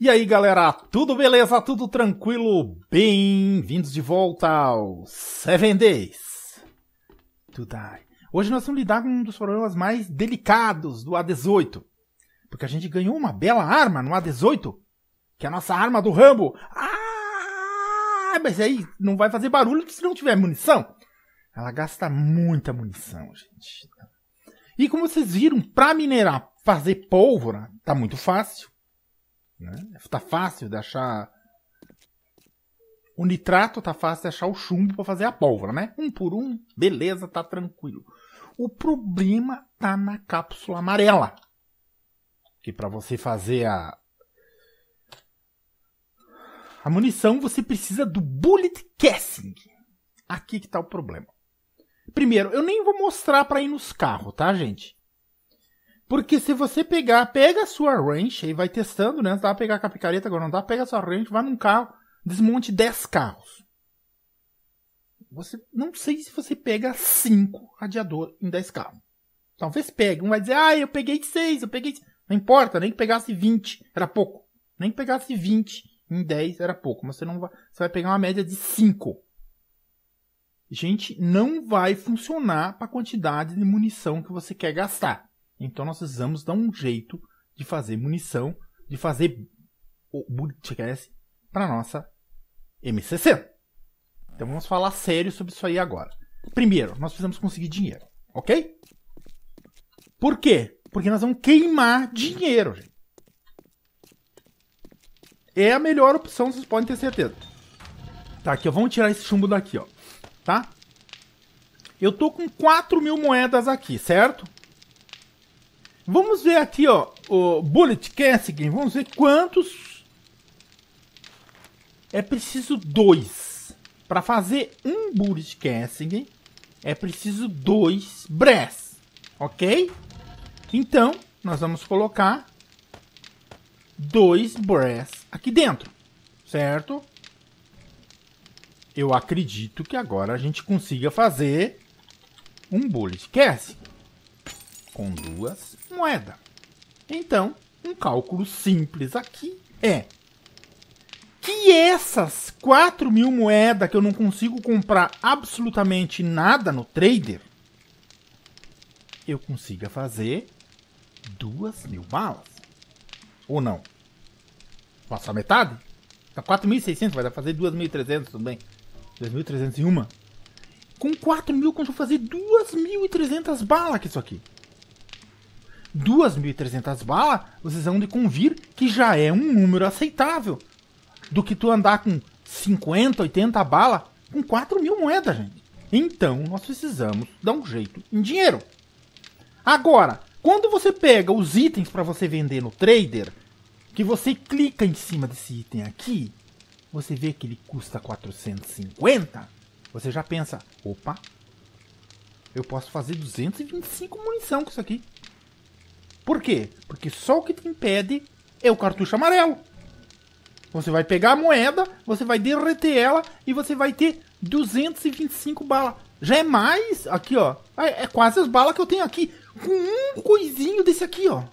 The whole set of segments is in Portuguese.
E aí galera, tudo beleza? Tudo tranquilo? Bem-vindos de volta ao 7 Days to Die. Hoje nós vamos lidar com um dos problemas mais delicados do A18. Porque a gente ganhou uma bela arma no A18, que é a nossa arma do Rambo. Ah, mas aí não vai fazer barulho se não tiver munição. Ela gasta muita munição, gente. E como vocês viram, para minerar, fazer pólvora, tá muito fácil. Né? Tá fácil de achar. O nitrato tá fácil de achar o chumbo para fazer a pólvora, né? Um por um, beleza, tá tranquilo. O problema tá na cápsula amarela. Que para você fazer a a munição você precisa do bullet casing. Aqui que tá o problema. Primeiro, eu nem vou mostrar para ir nos carros, tá, gente? Porque se você pegar, pega a sua range e vai testando, né? Dá pra pegar com a picareta, agora não dá. Pega a sua range, vai num carro, desmonte 10 carros. Você, não sei se você pega 5 radiador em 10 carros. Talvez pegue. Um vai dizer, ah, eu peguei 6, eu peguei... Não importa, nem que pegasse 20, era pouco. Nem que pegasse 20 em 10 era pouco. Mas você não vai, você vai pegar uma média de 5. Gente, não vai funcionar para a quantidade de munição que você quer gastar. Então nós precisamos dar um jeito de fazer munição, de fazer o bootcast para nossa MCC. Então vamos falar sério sobre isso aí agora. Primeiro, nós precisamos conseguir dinheiro, ok? Por quê? Porque nós vamos queimar dinheiro, gente. É a melhor opção, vocês podem ter certeza. Tá, aqui, ó. Vamos tirar esse chumbo daqui, ó. Tá? Eu tô com 4 mil moedas aqui, certo? Vamos ver aqui, ó, o Bullet Casting. É vamos ver quantos. É preciso dois. Para fazer um Bullet Casting, é, é preciso dois Brass, ok? Então, nós vamos colocar dois Brass aqui dentro, certo? Eu acredito que agora a gente consiga fazer um Bullet Casting com duas moedas. Então, um cálculo simples aqui é que essas 4 mil moedas que eu não consigo comprar absolutamente nada no trader, eu consiga fazer 2 mil balas. Ou não? Faço a metade? Tá 4.600, vai dar fazer 2.300 também. 2.300 e uma. Com 4 mil, consigo fazer 2.300 balas com isso aqui. 2.300 balas, vocês vão de convir que já é um número aceitável. Do que tu andar com 50, 80 balas com 4 mil moedas, gente. Então nós precisamos dar um jeito em dinheiro. Agora, quando você pega os itens para você vender no trader, que você clica em cima desse item aqui, você vê que ele custa 450, você já pensa, opa, eu posso fazer 225 munição com isso aqui. Por quê? Porque só o que te impede é o cartucho amarelo. Você vai pegar a moeda, você vai derreter ela e você vai ter 225 balas. Já é mais, aqui ó, é, é quase as balas que eu tenho aqui, com um coisinho desse aqui ó.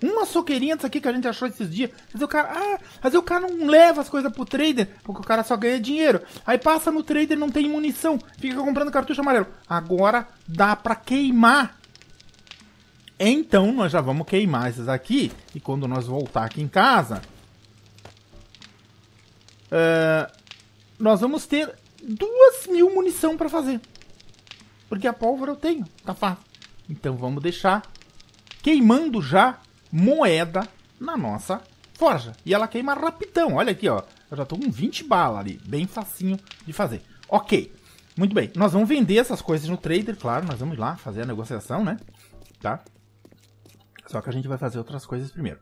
Uma soqueirinha disso aqui que a gente achou esses dias. Mas o cara, ah, mas o cara não leva as coisas pro trader, porque o cara só ganha dinheiro. Aí passa no trader, não tem munição, fica comprando cartucho amarelo. Agora dá pra queimar então nós já vamos queimar essas aqui. E quando nós voltar aqui em casa... Uh, nós vamos ter duas mil munição para fazer. Porque a pólvora eu tenho, tá fácil. Então vamos deixar queimando já moeda na nossa forja. E ela queima rapidão. Olha aqui, ó. Eu já tô com 20 balas ali. Bem facinho de fazer. Ok. Muito bem. Nós vamos vender essas coisas no trader, claro. Nós vamos lá fazer a negociação, né? Tá? Só que a gente vai fazer outras coisas primeiro.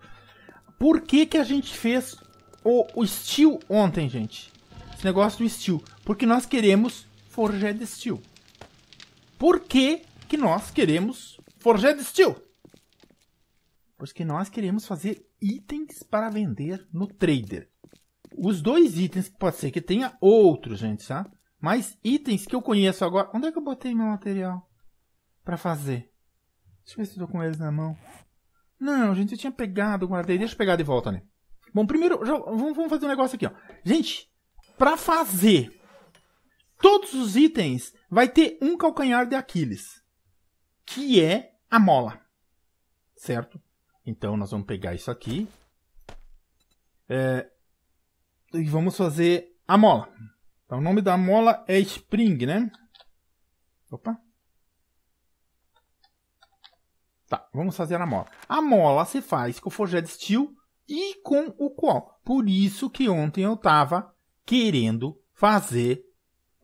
Por que, que a gente fez o, o steel ontem, gente? Esse negócio do steel. Porque nós queremos de steel. Por que, que nós queremos forjar de steel? Porque nós queremos fazer itens para vender no trader. Os dois itens, pode ser que tenha outros, gente, tá? Mas itens que eu conheço agora... Onde é que eu botei meu material para fazer? Deixa eu ver se estou com eles na mão. Não, gente, eu tinha pegado, guardei. Deixa eu pegar de volta, né? Bom, primeiro, já, vamos, vamos fazer um negócio aqui, ó. Gente, pra fazer todos os itens, vai ter um calcanhar de Aquiles. Que é a mola. Certo? Então, nós vamos pegar isso aqui. É, e vamos fazer a mola. Então, o nome da mola é Spring, né? Opa. Tá, vamos fazer a mola. A mola se faz com forjé de steel e com o qual. Por isso que ontem eu tava querendo fazer.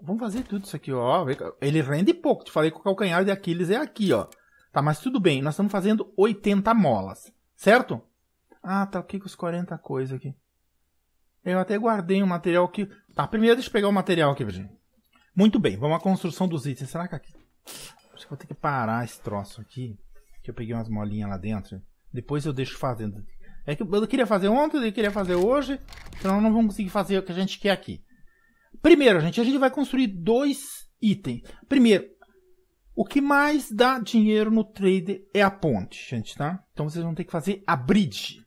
Vamos fazer tudo isso aqui, ó. Ele rende pouco. Te falei que o calcanhar de Aquiles é aqui, ó. Tá, mas tudo bem. Nós estamos fazendo 80 molas, certo? Ah, tá aqui com os 40 coisas aqui. Eu até guardei o um material aqui. Tá, primeiro deixa eu pegar o material aqui, gente. Muito bem, vamos à construção dos itens. Será que aqui... Acho que vou ter que parar esse troço aqui que eu peguei umas molinhas lá dentro. Depois eu deixo fazendo. É que eu queria fazer ontem, eu queria fazer hoje, senão não vamos conseguir fazer o que a gente quer aqui. Primeiro, gente, a gente vai construir dois itens. Primeiro, o que mais dá dinheiro no trader é a ponte, gente, tá? Então vocês vão ter que fazer a bridge.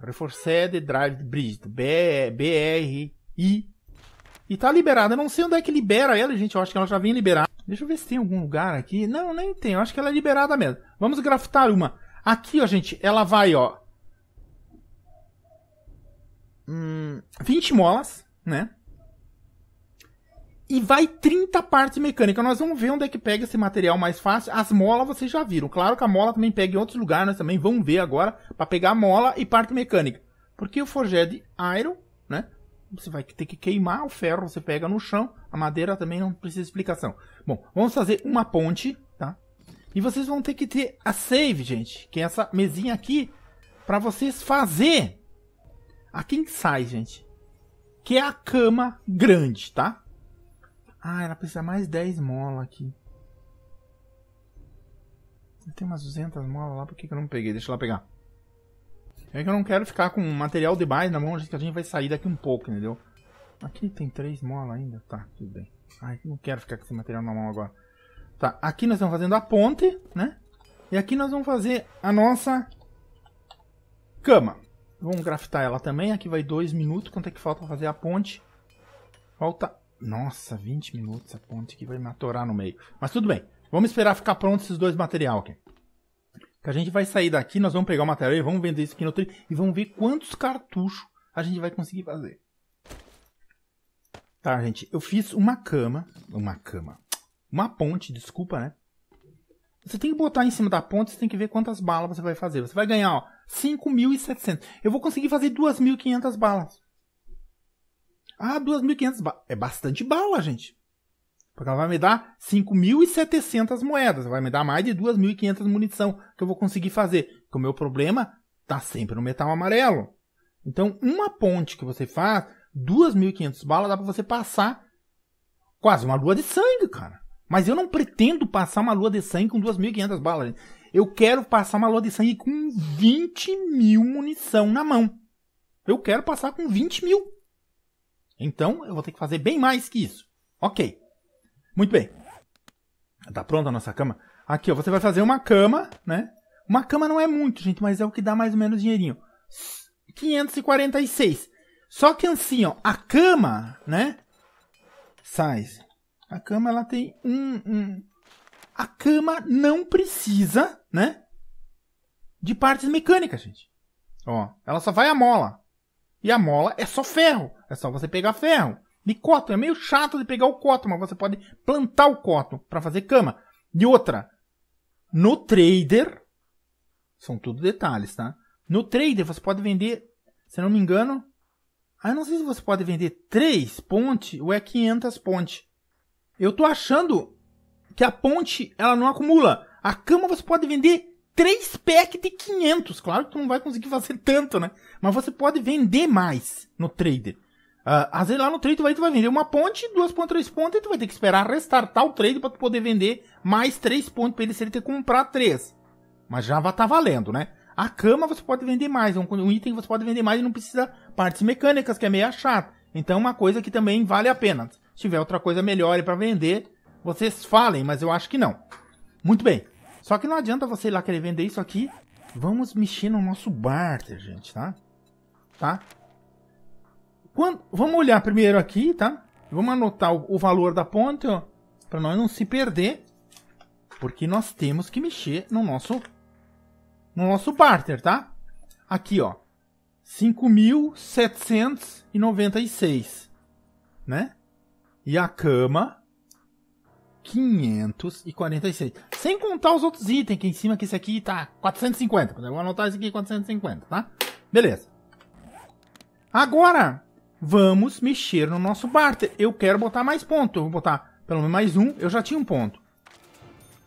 Reforced Drive Bridge, BRI. E tá liberada. Eu não sei onde é que libera ela, gente. Eu acho que ela já vem liberada. Deixa eu ver se tem algum lugar aqui. Não, nem tem. Eu acho que ela é liberada mesmo. Vamos grafitar uma. Aqui, ó, gente, ela vai, ó. Hum, 20 molas, né? E vai 30 partes mecânicas Nós vamos ver onde é que pega esse material mais fácil. As molas vocês já viram. Claro que a mola também pega em outros lugares. Nós também vamos ver agora para pegar mola e parte mecânica. Porque o Forged Iron, né? você vai ter que queimar o ferro, você pega no chão, a madeira também não precisa de explicação. Bom, vamos fazer uma ponte, tá? E vocês vão ter que ter a save, gente, que é essa mesinha aqui, para vocês fazer a quem sai, gente. Que é a cama grande, tá? Ah, ela precisa mais 10 mola aqui. Tem umas 200 molas lá, por que, que eu não peguei? Deixa eu lá pegar. É que eu não quero ficar com material demais na mão, que a gente vai sair daqui um pouco, entendeu? Aqui tem três molas ainda. Tá, tudo bem. Ai, não quero ficar com esse material na mão agora. Tá, aqui nós estamos fazendo a ponte, né? E aqui nós vamos fazer a nossa cama. Vamos craftar ela também. Aqui vai dois minutos. Quanto é que falta fazer a ponte? Falta... Nossa, 20 minutos a ponte que vai me atorar no meio. Mas tudo bem. Vamos esperar ficar pronto esses dois material aqui. Que a gente vai sair daqui, nós vamos pegar o material e vamos vender isso aqui no trilho e vamos ver quantos cartuchos a gente vai conseguir fazer. Tá, gente, eu fiz uma cama, uma cama, uma ponte, desculpa, né? Você tem que botar em cima da ponte, você tem que ver quantas balas você vai fazer. Você vai ganhar, ó, 5.700. Eu vou conseguir fazer 2.500 balas. Ah, 2.500 balas. É bastante bala, gente. Porque ela vai me dar 5.700 moedas, vai me dar mais de 2.500 munição que eu vou conseguir fazer. Porque o meu problema tá sempre no metal amarelo. Então, uma ponte que você faz, 2.500 balas, dá para você passar quase uma lua de sangue, cara. Mas eu não pretendo passar uma lua de sangue com 2.500 balas. Eu quero passar uma lua de sangue com 20 mil munição na mão. Eu quero passar com 20 mil. Então, eu vou ter que fazer bem mais que isso. Ok. Muito bem. Tá pronta a nossa cama? Aqui, ó, você vai fazer uma cama, né? Uma cama não é muito, gente, mas é o que dá mais ou menos dinheirinho. 546. Só que assim, ó, a cama, né? Size. A cama, ela tem um, um... A cama não precisa, né? De partes mecânicas, gente. Ó, ela só vai a mola. E a mola é só ferro. É só você pegar ferro de cotton. É meio chato de pegar o cotton, mas você pode plantar o cotton para fazer cama. de outra, no trader, são tudo detalhes, tá? No trader você pode vender, se não me engano, aí ah, não sei se você pode vender 3 ponte ou é 500 ponte. Eu tô achando que a ponte ela não acumula. A cama você pode vender 3 pack de 500. Claro que tu não vai conseguir fazer tanto, né? Mas você pode vender mais no trader. Uh, às vezes lá no trade tu vai, tu vai vender uma ponte, duas pontas, três pontas, e tu vai ter que esperar restartar o trade para tu poder vender mais três pontos para ele se ele ter que comprar três. Mas já vai tá valendo, né? A cama você pode vender mais, um, um item você pode vender mais e não precisa partes mecânicas, que é meio chato. Então uma coisa que também vale a pena. Se tiver outra coisa melhor para vender, vocês falem, mas eu acho que não. Muito bem. Só que não adianta você ir lá querer vender isso aqui. Vamos mexer no nosso barter, gente, tá? Tá? Quando, vamos olhar primeiro aqui, tá? Vamos anotar o, o valor da ponte, ó, para nós não se perder, porque nós temos que mexer no nosso no nosso barter, tá? Aqui, ó, 5.796, né? E a cama 546. Sem contar os outros itens que em cima, que esse aqui tá 450. Eu vou anotar esse aqui 450, tá? Beleza. Agora, vamos mexer no nosso barter. Eu quero botar mais ponto. Eu vou botar pelo menos mais um. Eu já tinha um ponto.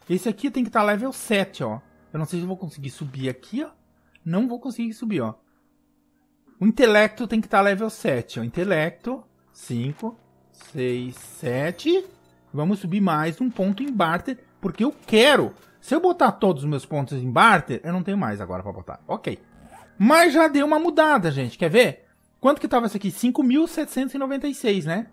Esse aqui tem que estar tá level 7, ó. Eu não sei se eu vou conseguir subir aqui, ó. Não vou conseguir subir, ó. O intelecto tem que estar tá level 7, ó. Intelecto, 5, 6, 7. Vamos subir mais um ponto em barter, porque eu quero. Se eu botar todos os meus pontos em barter, eu não tenho mais agora para botar. Ok. Mas já deu uma mudada, gente. Quer ver? Quanto que tava isso aqui? 5.796, né?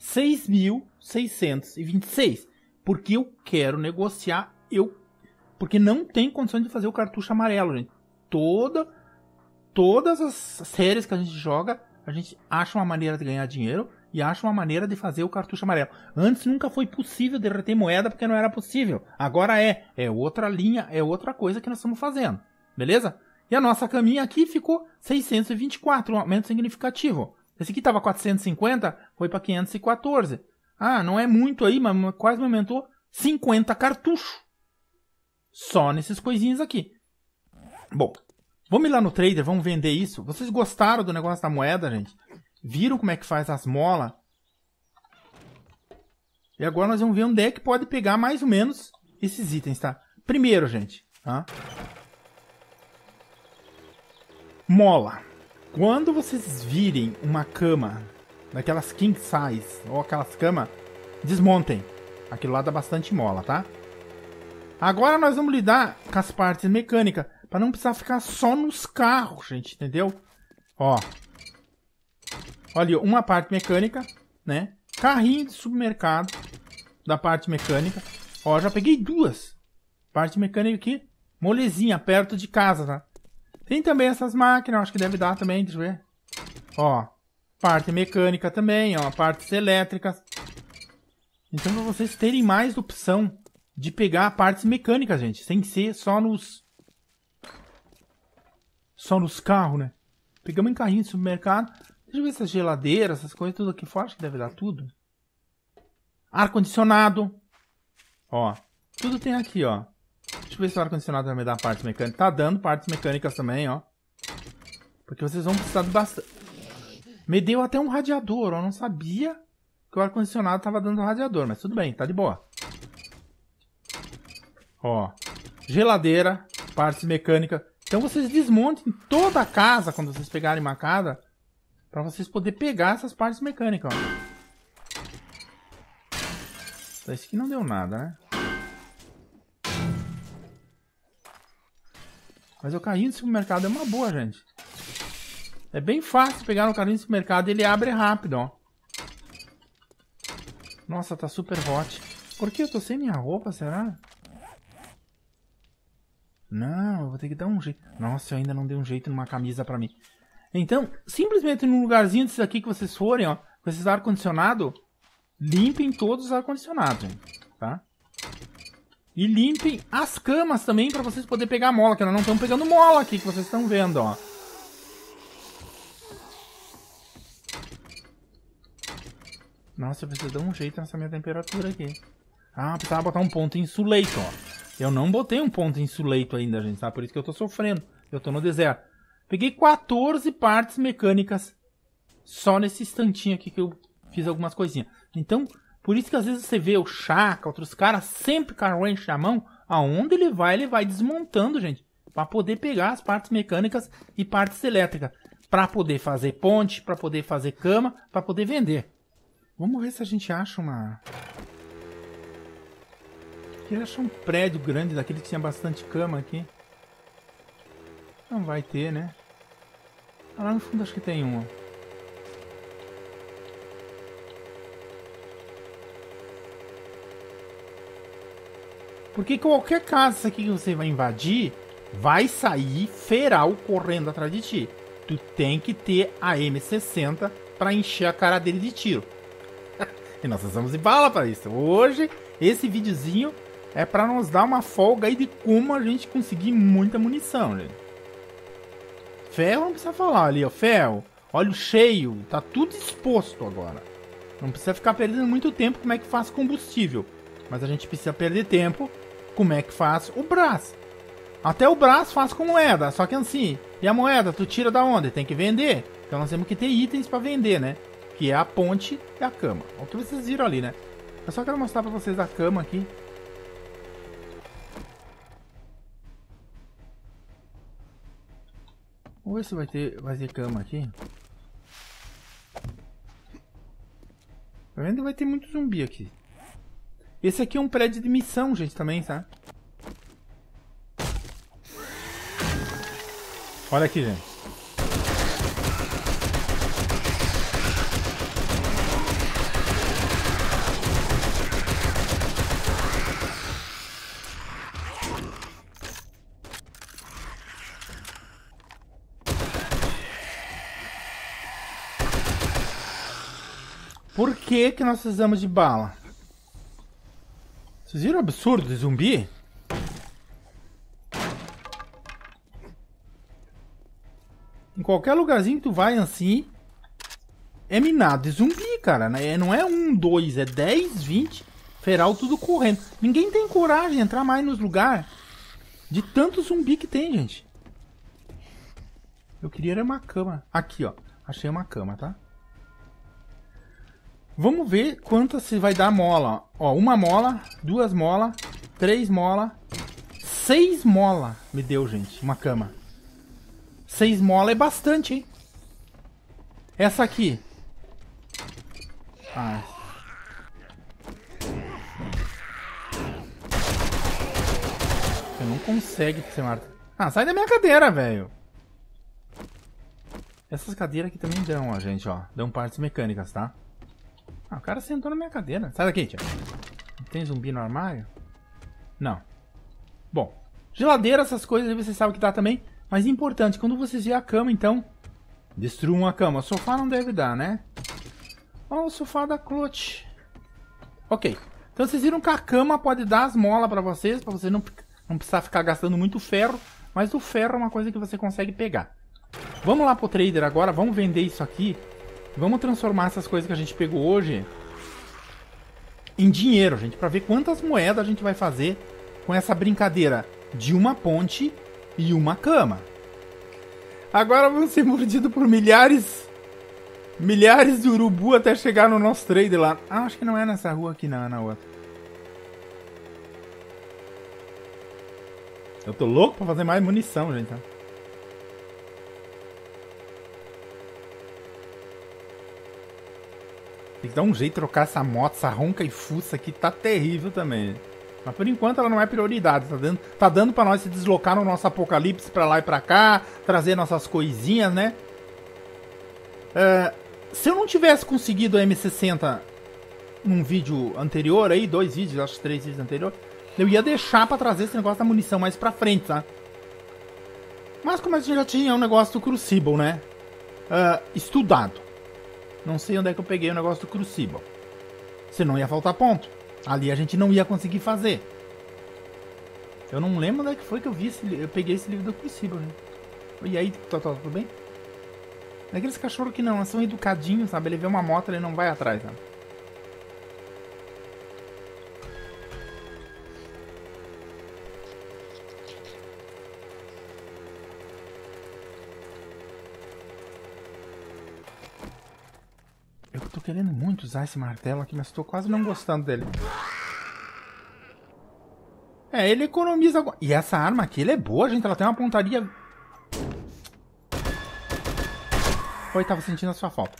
6.626. Porque eu quero negociar, eu porque não tem condição de fazer o cartucho amarelo, gente. Toda todas as séries que a gente joga, a gente acha uma maneira de ganhar dinheiro e acha uma maneira de fazer o cartucho amarelo. Antes nunca foi possível derreter moeda porque não era possível. Agora é, é outra linha, é outra coisa que nós estamos fazendo. Beleza? E a nossa caminha aqui ficou 624, um aumento significativo. Esse aqui estava 450, foi para 514. Ah, não é muito aí, mas quase me aumentou 50 cartuchos. Só nesses coisinhas aqui. Bom, vamos ir lá no trader, vamos vender isso. Vocês gostaram do negócio da moeda, gente? Viram como é que faz as molas? E agora nós vamos ver onde é que pode pegar mais ou menos esses itens, tá? Primeiro, gente, tá? Mola. Quando vocês virem uma cama, daquelas king size, ou aquelas camas, desmontem. Aquilo lá dá bastante mola, tá? Agora nós vamos lidar com as partes mecânicas, para não precisar ficar só nos carros, gente, entendeu? Ó. Olha, uma parte mecânica, né? Carrinho de supermercado da parte mecânica. Ó, já peguei duas. Parte mecânica aqui, molezinha, perto de casa, tá? Tem também essas máquinas, acho que deve dar também, deixa eu ver. Ó, parte mecânica também, ó, partes elétricas. Então, pra vocês terem mais opção de pegar partes mecânicas, gente, sem ser só nos... Só nos carros, né? Pegamos em carrinho de supermercado. Deixa eu ver essas geladeiras, essas coisas tudo aqui fora, acho que deve dar tudo. Ar-condicionado. Ó, tudo tem aqui, ó. Deixa tipo, eu ver se o ar-condicionado vai me dar partes mecânicas. Tá dando partes mecânicas também, ó. Porque vocês vão precisar de bastante... Me deu até um radiador, ó. Eu não sabia que o ar-condicionado tava dando radiador, mas tudo bem, tá de boa. Ó, geladeira, partes mecânicas. Então vocês desmontem toda a casa quando vocês pegarem uma casa para vocês poderem pegar essas partes mecânicas, ó. Então, isso aqui não deu nada, né? Mas o carrinho de supermercado é uma boa, gente. É bem fácil pegar no carrinho de supermercado, ele abre rápido, ó. Nossa, tá super hot. Por que eu tô sem minha roupa, será? Não, eu vou ter que dar um jeito. Nossa, eu ainda não dei um jeito numa camisa pra mim. Então, simplesmente num lugarzinho desses aqui que vocês forem, ó, com esses ar-condicionado, limpem todos os ar-condicionados, tá? E limpem as camas também para vocês poderem pegar mola, que nós não estamos pegando mola aqui, que vocês estão vendo, ó. Nossa, eu preciso dar um jeito nessa minha temperatura aqui. Ah, precisava botar um ponto insulator, ó. Eu não botei um ponto insulator ainda, gente, tá? Por isso que eu tô sofrendo. Eu tô no deserto. Peguei 14 partes mecânicas só nesse instantinho aqui que eu fiz algumas coisinhas. Então, por isso que às vezes você vê o Chaka, outros caras, sempre com a wrench na mão, aonde ele vai, ele vai desmontando, gente, para poder pegar as partes mecânicas e partes elétricas, para poder fazer ponte, para poder fazer cama, para poder vender. Vamos ver se a gente acha uma... Queria achar um prédio grande daquele que tinha bastante cama aqui. Não vai ter, né? Ah, lá no fundo acho que tem um, ó. Porque qualquer casa aqui que você vai invadir, vai sair feral correndo atrás de ti. Tu tem que ter a M60 para encher a cara dele de tiro. e nós usamos de bala para isso. Hoje, esse videozinho é para nos dar uma folga aí de como a gente conseguir muita munição, gente. Ferro não precisa falar ali, ó. Ferro, óleo cheio, tá tudo exposto agora. Não precisa ficar perdendo muito tempo como é que faz combustível. Mas a gente precisa perder tempo como é que faz o braço? Até o braço faz com moeda, só que assim, e a moeda tu tira da onde? Tem que vender. Então nós temos que ter itens para vender, né? Que é a ponte e a cama. É o que vocês viram ali, né? Eu só quero mostrar para vocês a cama aqui. Vamos ver se vai ter, vai ter cama aqui. Tá vendo? Vai ter muito zumbi aqui. Esse aqui é um prédio de missão, gente, também, tá? Olha aqui, gente. Por que que nós precisamos de bala? Vocês viram o absurdo de zumbi? Em qualquer lugarzinho que tu vai assim, é minado de é zumbi, cara. Né? É, não é um, dois, é dez, vinte, feral tudo correndo. Ninguém tem coragem de entrar mais nos lugares de tanto zumbi que tem, gente. Eu queria era uma cama. Aqui, ó. Achei uma cama, tá? Vamos ver quantas se vai dar mola. Ó, uma mola, duas mola, três mola, seis mola me deu, gente, uma cama. Seis mola é bastante, hein? Essa aqui. Ah. Você não consegue você, Marta. Ah, sai da minha cadeira, velho. Essas cadeiras aqui também dão, ó, gente, ó. Dão partes mecânicas, tá? Ah, o cara sentou na minha cadeira. Sai daqui, tia. Tem zumbi no armário? Não. Bom, geladeira, essas coisas aí você sabe que dá também. Mas importante, quando vocês virem a cama, então, destruam a cama. O sofá não deve dar, né? Olha o sofá da clutch. Ok. Então vocês viram que a cama pode dar as molas pra vocês, pra vocês não, não precisar ficar gastando muito ferro. Mas o ferro é uma coisa que você consegue pegar. Vamos lá pro trader agora, vamos vender isso aqui Vamos transformar essas coisas que a gente pegou hoje em dinheiro, gente, para ver quantas moedas a gente vai fazer com essa brincadeira de uma ponte e uma cama. Agora vamos ser mordido por milhares milhares de urubu até chegar no nosso trade lá. Ah, acho que não é nessa rua aqui não, é na outra. Eu tô louco pra fazer mais munição, gente. Tem que dar um jeito de trocar essa moto, essa ronca e fuça aqui tá terrível também. Mas por enquanto ela não é prioridade, tá dando, tá dando para nós se deslocar no nosso apocalipse para lá e para cá, trazer nossas coisinhas, né? Uh, se eu não tivesse conseguido a M60 num vídeo anterior aí, dois vídeos, acho três vídeos anteriores, eu ia deixar para trazer esse negócio da munição mais pra frente, tá? Mas como a gente já tinha um negócio do Crucible, né? Uh, estudado. Não sei onde é que eu peguei o negócio do Crucible. Senão ia faltar ponto. Ali a gente não ia conseguir fazer. Eu não lembro onde é que foi que eu vi esse, eu peguei esse livro do Crucible, né? E aí, tá, tá tudo bem? É aqueles cachorros que não, são educadinhos, sabe? Ele vê uma moto, ele não vai atrás, sabe? Né? querendo muito usar esse martelo aqui, mas estou quase não gostando dele. É, ele economiza... E essa arma aqui, ela é boa, gente. Ela tem uma pontaria... Oi, tava sentindo a sua falta.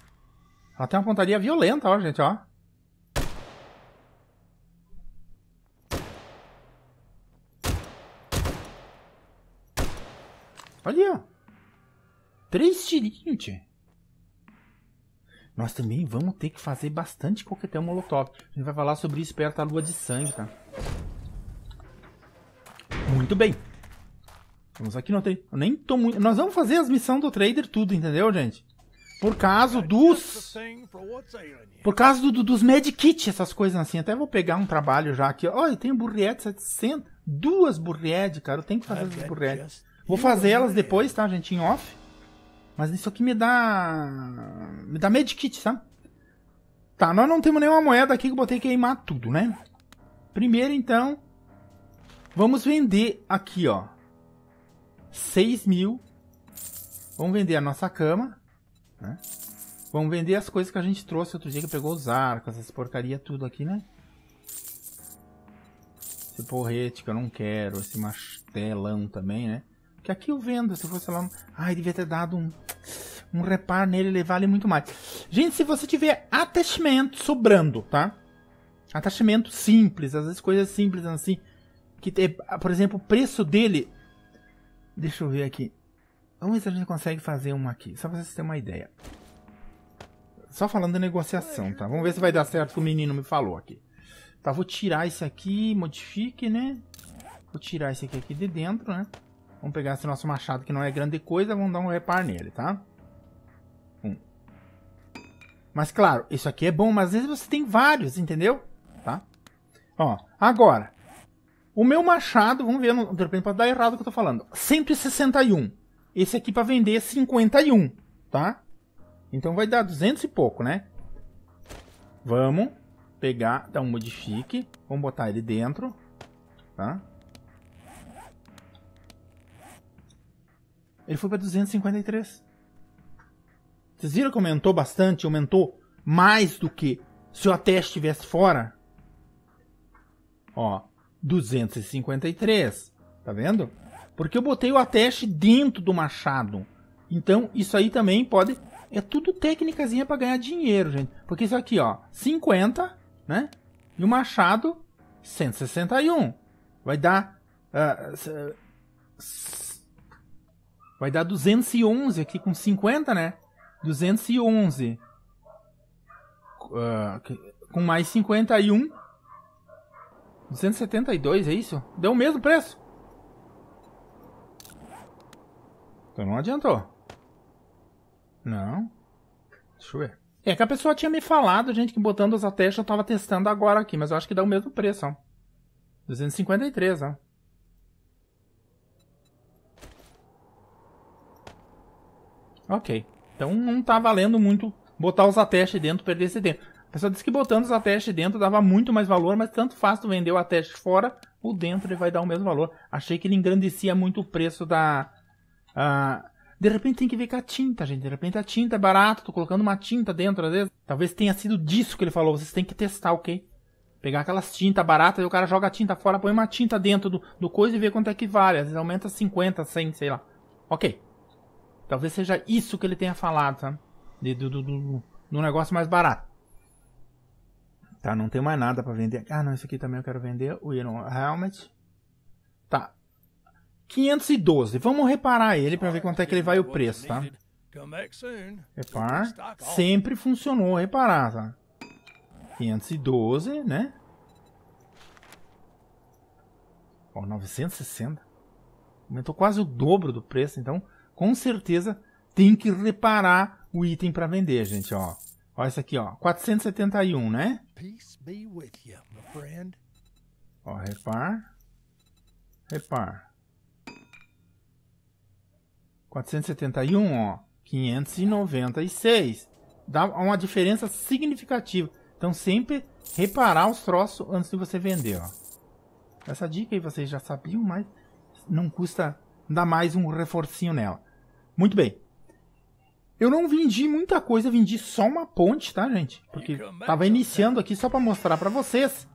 Ela tem uma pontaria violenta, ó, gente, ó. Olha, ó. Três tirinhos, tio nós também vamos ter que fazer bastante coquetel molotov. A gente vai falar sobre isso perto da lua de sangue, tá? Muito bem. Vamos aqui no trader. Eu nem tô muito... Nós vamos fazer as missões do trader tudo, entendeu, gente? Por causa dos... Por causa do, dos medkits, essas coisas assim. Até vou pegar um trabalho já aqui. Olha, eu tenho burriete 700. Duas burriete, cara. Eu tenho que fazer as burrietes. É vou fazer elas né? depois, tá, gente? Em off. Mas isso aqui me dá. Me dá medkit, sabe? Tá, nós não temos nenhuma moeda aqui que eu botei queimar tudo, né? Primeiro, então, vamos vender aqui, ó. 6 mil. Vamos vender a nossa cama. Né? Vamos vender as coisas que a gente trouxe outro dia que pegou os arcos, essas porcaria tudo aqui, né? Esse porrete que eu não quero, esse martelão também, né? que aqui eu vendo, se fosse lá. Ai, devia ter dado um, um reparo nele, ele vale muito mais. Gente, se você tiver atachimento sobrando, tá? Atachimento simples, às vezes coisas simples assim. Que, por exemplo, o preço dele. Deixa eu ver aqui. Vamos ver se a gente consegue fazer uma aqui, só pra vocês terem uma ideia. Só falando de negociação, tá? Vamos ver se vai dar certo que o menino me falou aqui. Tá, vou tirar isso aqui, modifique, né? Vou tirar esse aqui, aqui de dentro, né? Vamos pegar esse nosso machado que não é grande coisa, vamos dar um repar nele, tá? Um. Mas claro, isso aqui é bom, mas às vezes você tem vários, entendeu? Tá? Ó, agora. O meu machado, vamos ver, de repente pode dar errado o que eu tô falando. 161. Esse aqui para vender é 51, tá? Então vai dar 200 e pouco, né? Vamos pegar, dar um modifique. Vamos botar ele dentro, tá? Ele foi para 253. Vocês viram que aumentou bastante? Aumentou mais do que se o ateste estivesse fora. Ó, 253. Tá vendo? Porque eu botei o ateste dentro do machado. Então, isso aí também pode... É tudo técnicazinha para ganhar dinheiro, gente. Porque isso aqui, ó, 50, né? E o machado, 161. Vai dar... Uh, Vai dar 211 aqui com 50, né? 211. Uh, ah, com mais 51. 272, é isso? Deu o mesmo preço. Então não adiantou. Não. Deixa eu ver. É que a pessoa tinha me falado, gente, que botando as testes eu tava testando agora aqui, mas eu acho que dá o mesmo preço, ó. 253, ó. Ok. Então não tá valendo muito botar os ateste dentro perder esse tempo. A pessoa disse que botando os ateste dentro dava muito mais valor, mas tanto faz tu vender o ateste fora ou dentro ele vai dar o mesmo valor. Achei que ele engrandecia muito o preço da. A... Ah, de repente tem que ver com a tinta, gente. De repente a tinta é barata, tô colocando uma tinta dentro às vezes. Talvez tenha sido disso que ele falou, vocês têm que testar, ok? Pegar aquelas tintas baratas e o cara joga a tinta fora, põe uma tinta dentro do, do coisa e vê quanto é que vale. Às vezes aumenta 50, 100, sei lá. Ok. Talvez seja isso que ele tenha falado, tá? De, do, do, do, do negócio mais barato. Tá, não tem mais nada para vender. Ah, não, isso aqui também eu quero vender. O Iron Helmet. Tá. 512. Vamos reparar ele para ver quanto é que ele vai o preço, tá? Repar. Sempre funcionou reparar, tá? 512, né? Ó, 960. Aumentou quase o dobro do preço, então com certeza tem que reparar o item para vender, gente, ó. Ó essa aqui, ó, 471, né? Peace be with you, my friend. Ó, repar. Repar. 471, ó, 596. Dá uma diferença significativa. Então sempre reparar os troços antes de você vender, ó. Essa dica aí vocês já sabiam, mas não custa, dar mais um reforcinho nela. Muito bem. Eu não vendi muita coisa, vendi só uma ponte, tá, gente? Porque tava iniciando aqui só para mostrar para vocês.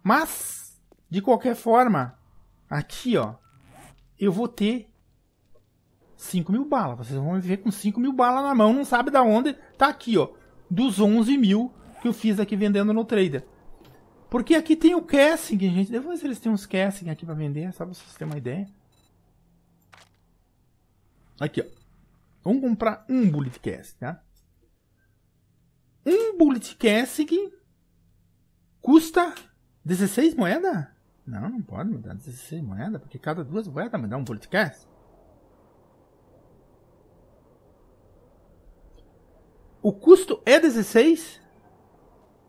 Mas, de qualquer forma, aqui, ó, eu vou ter 5 mil balas. Vocês vão viver ver com 5 mil balas na mão, não sabe da onde. Tá aqui, ó, dos 11 mil que eu fiz aqui vendendo no trader. Porque aqui tem o casting, gente. Devo ver se eles têm uns casting aqui para vender, só pra vocês terem uma ideia. Aqui, ó. Vamos comprar um bullet cast, tá? Um bullet cast que custa 16 moedas? Não, não pode me dar 16 moedas, porque cada duas moedas me dá um bullet cast. O custo é 16?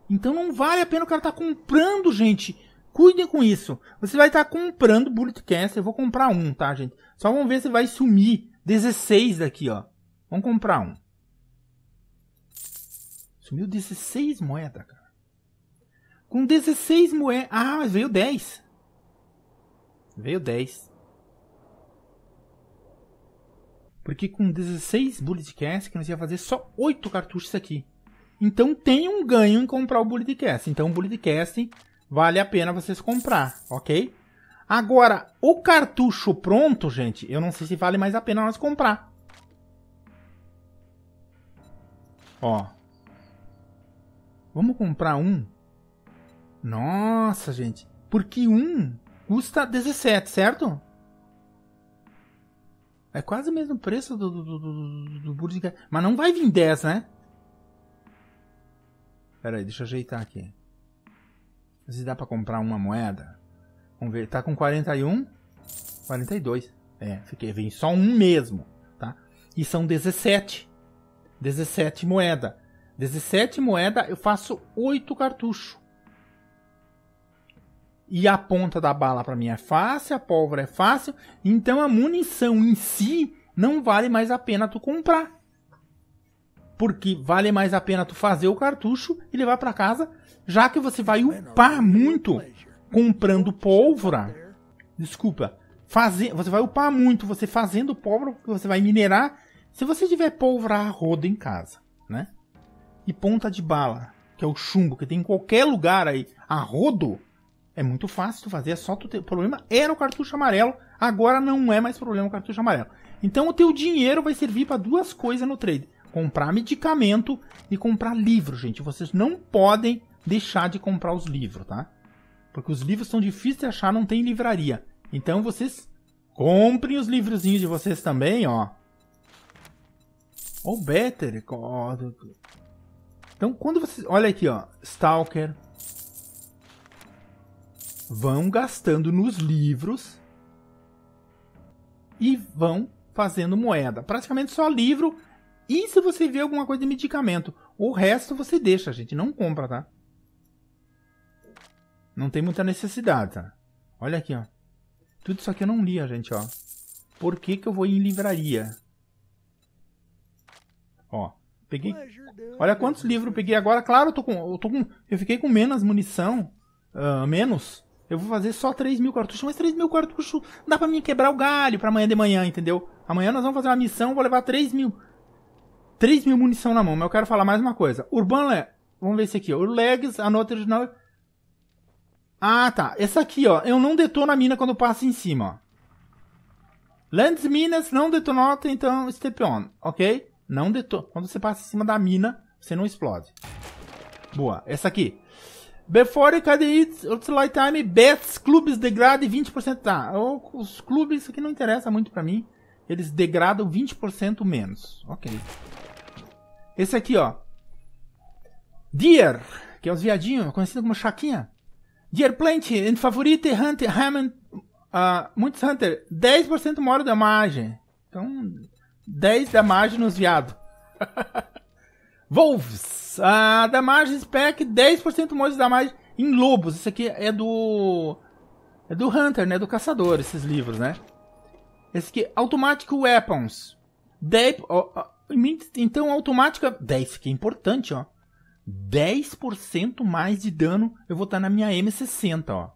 Então não vale a pena o cara estar tá comprando, gente. Cuidem com isso. Você vai estar tá comprando bullet cast, eu vou comprar um, tá, gente? Só vamos ver se vai sumir 16 daqui, ó. Vamos comprar um. Sumiu 16 moedas, cara. Com 16 moedas. Ah, mas veio 10. Veio 10. Porque com 16 Bullet Cast, que nós ia fazer só 8 cartuchos aqui. Então tem um ganho em comprar o Bullet Cast. Então o Bullet Cast vale a pena vocês comprar, ok? Agora, o cartucho pronto, gente, eu não sei se vale mais a pena nós comprar. Ó. Vamos comprar um? Nossa, gente. Porque um custa 17, certo? É quase o mesmo preço do, do, do, do, do Burger Mas não vai vir 10, né? Pera aí, deixa eu ajeitar aqui. Se dá pra comprar uma moeda. Vamos ver, tá com 41, 42. É, fiquei, vem só um mesmo, tá? E são 17. 17 moeda. 17 moeda, eu faço 8 cartuchos. E a ponta da bala para mim é fácil, a pólvora é fácil, então a munição em si não vale mais a pena tu comprar. Porque vale mais a pena tu fazer o cartucho e levar para casa, já que você vai é upar é muito comprando pólvora. Desculpa. Fazer, você vai upar muito você fazendo pólvora, porque você vai minerar. Se você tiver pólvora a roda em casa, né? E ponta de bala, que é o chumbo, que tem em qualquer lugar aí, a rodo, é muito fácil fazer, é só tu ter... O problema era o cartucho amarelo, agora não é mais problema o cartucho amarelo. Então o teu dinheiro vai servir para duas coisas no trade: comprar medicamento e comprar livro, gente. Vocês não podem deixar de comprar os livros, tá? porque os livros são difíceis de achar, não tem livraria. Então vocês comprem os livrozinhos de vocês também, ó. Ou Better. Então quando vocês... Olha aqui, ó. Stalker. Vão gastando nos livros. E vão fazendo moeda. Praticamente só livro. E se você vê alguma coisa de medicamento. O resto você deixa, gente. Não compra, tá? Não tem muita necessidade, tá? Olha aqui, ó. Tudo isso aqui eu não lia, gente, ó. Por que que eu vou em livraria? Ó, peguei... Olha quantos livros eu peguei agora. Claro, eu tô com... Eu, tô com... eu fiquei com menos munição. Uh, menos. Eu vou fazer só 3 mil cartuchos. Mas 3 mil cartuchos dá pra mim quebrar o galho pra amanhã de manhã, entendeu? Amanhã nós vamos fazer uma missão, vou levar 3 mil... 3 mil munição na mão. Mas eu quero falar mais uma coisa. Urbano é... Vamos ver esse aqui, ó. Legs, another original... É ah, tá. Essa aqui, ó. Eu não detono a mina quando passa em cima, ó. Lands Minas não detonam, então step on, ok? Não detona. Quando você passa em cima da mina, você não explode. Boa. Essa aqui. Before KDI, light Time, Bets, clubes degrade 20%. Tá, os clubes, isso aqui não interessa muito pra mim. Eles degradam 20% menos. Ok. Esse aqui, ó. Deer, que é os viadinhos, conhecido como Chaquinha. Gearplant, em favorito, Hunter, Hammond, uh, muitos Hunter, 10% maior da margem. Então, 10 da margem nos viado. Wolves, uh, ah, da margem spec, 10% mora da margem em lobos. Isso aqui é do. É do Hunter, né? Do caçador, esses livros, né? Esse aqui, Automatic Weapons. então, automática. 10, isso aqui é importante, ó. 10% mais de dano eu vou estar na minha M60, ó.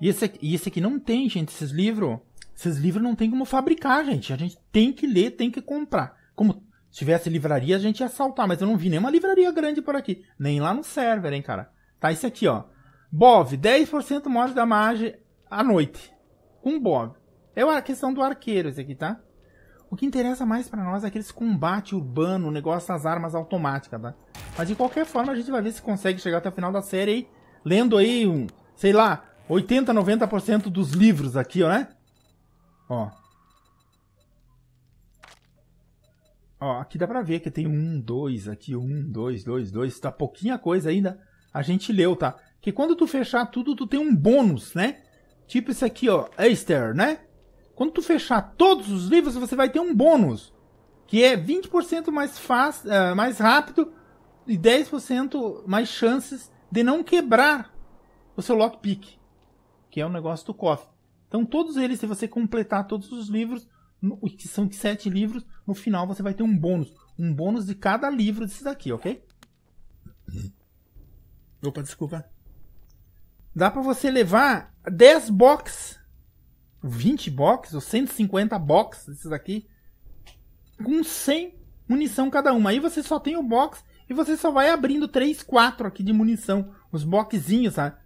E esse, aqui, e esse aqui não tem, gente, esses livros. Esses livros não tem como fabricar, gente. A gente tem que ler, tem que comprar. Como se tivesse livraria, a gente ia assaltar, mas eu não vi nenhuma livraria grande por aqui. Nem lá no server, hein, cara. Tá esse aqui, ó. Bov, 10% mod da margem à noite. com Bov. É a questão do arqueiro esse aqui, tá? O que interessa mais para nós é aquele combate urbano, o negócio das armas automáticas, tá? Mas de qualquer forma a gente vai ver se consegue chegar até o final da série aí, lendo aí, um, sei lá, 80, 90% dos livros aqui, ó, né? Ó. Ó, aqui dá pra ver que tem um, dois, aqui um, dois, dois, dois, tá pouquinha coisa ainda. A gente leu, tá? Que quando tu fechar tudo, tu tem um bônus, né? Tipo esse aqui, ó, Easter, né? Quando tu fechar todos os livros, você vai ter um bônus, que é 20% mais fácil, uh, eh, mais rápido e 10% mais chances de não quebrar o seu lockpick, que é o um negócio do cofre. Então todos eles, se você completar todos os livros, que são sete livros, no final você vai ter um bônus, um bônus de cada livro desses aqui, ok? Opa, desculpa. Dá para você levar 10 boxes 20 boxes ou 150 boxes esses aqui com 100 munição cada uma. Aí você só tem o box e você só vai abrindo 3, 4 aqui de munição, os boxzinhos, sabe?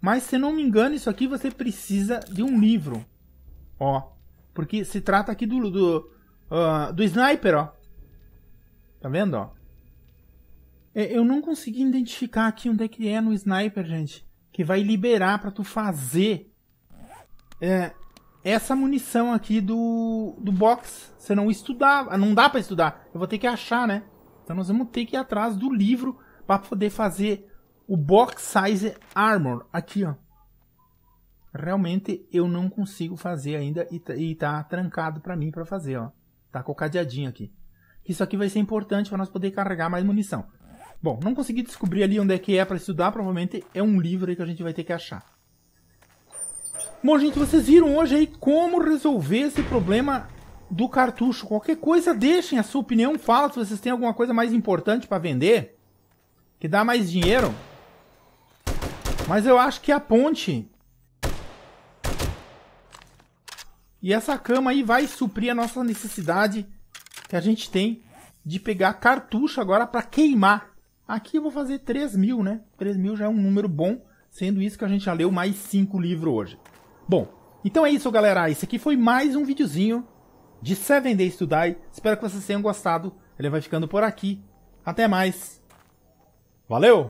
Mas se não me engano, isso aqui você precisa de um livro. Ó, porque se trata aqui do do, uh, do sniper, ó. Tá vendo, ó? É, eu não consegui identificar aqui onde é que é no sniper, gente, que vai liberar para tu fazer é, essa munição aqui do, do box, você não estudar, ah, não dá para estudar. Eu vou ter que achar, né? Então nós vamos ter que ir atrás do livro para poder fazer o box size armor aqui, ó. Realmente eu não consigo fazer ainda e, tá, e tá trancado para mim para fazer, ó. Tá cocadeadinho aqui. Isso aqui vai ser importante para nós poder carregar mais munição. Bom, não consegui descobrir ali onde é que é para estudar, provavelmente é um livro aí que a gente vai ter que achar. Bom, gente, vocês viram hoje aí como resolver esse problema do cartucho. Qualquer coisa, deixem a sua opinião, fala se vocês têm alguma coisa mais importante para vender, que dá mais dinheiro. Mas eu acho que a ponte e essa cama aí vai suprir a nossa necessidade que a gente tem de pegar cartucho agora para queimar. Aqui eu vou fazer 3 mil, né? 3 mil já é um número bom, sendo isso que a gente já leu mais 5 livros hoje. Bom, então é isso, galera. Esse aqui foi mais um videozinho de 7 Days to Die. Espero que vocês tenham gostado. Ele vai ficando por aqui. Até mais. Valeu!